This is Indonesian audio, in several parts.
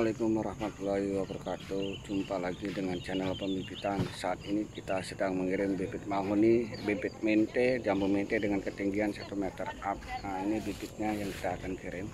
Assalamualaikum warahmatullahi wabarakatuh Jumpa lagi dengan channel pembibitan Saat ini kita sedang mengirim bibit mahoni Bibit mente, jambu mente dengan ketinggian 1 meter up Nah ini bibitnya yang kita akan kirim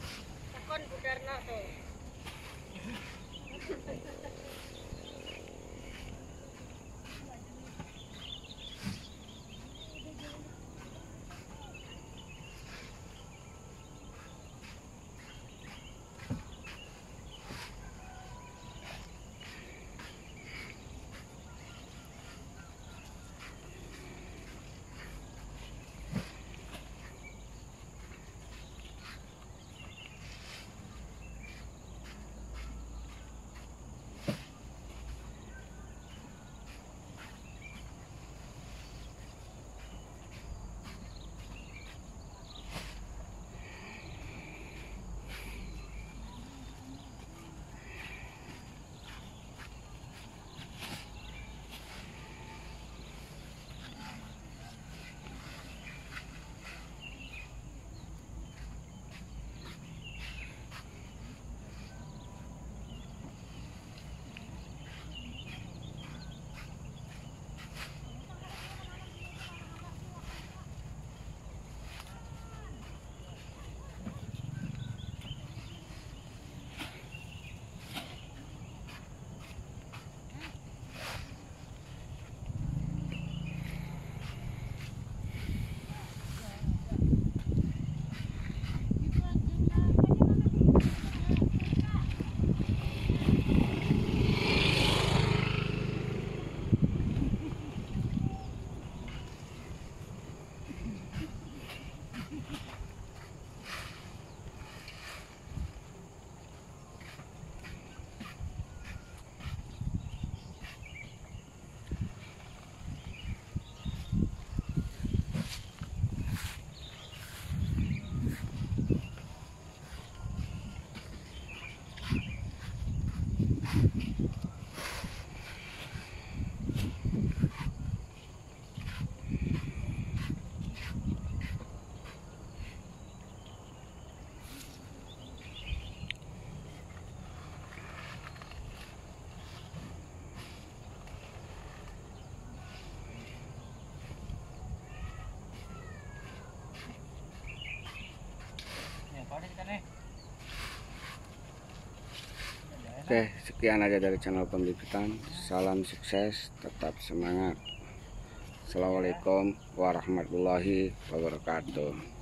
Oke, sekian aja dari channel pembibitan. Salam sukses, tetap semangat. Assalamualaikum warahmatullahi wabarakatuh.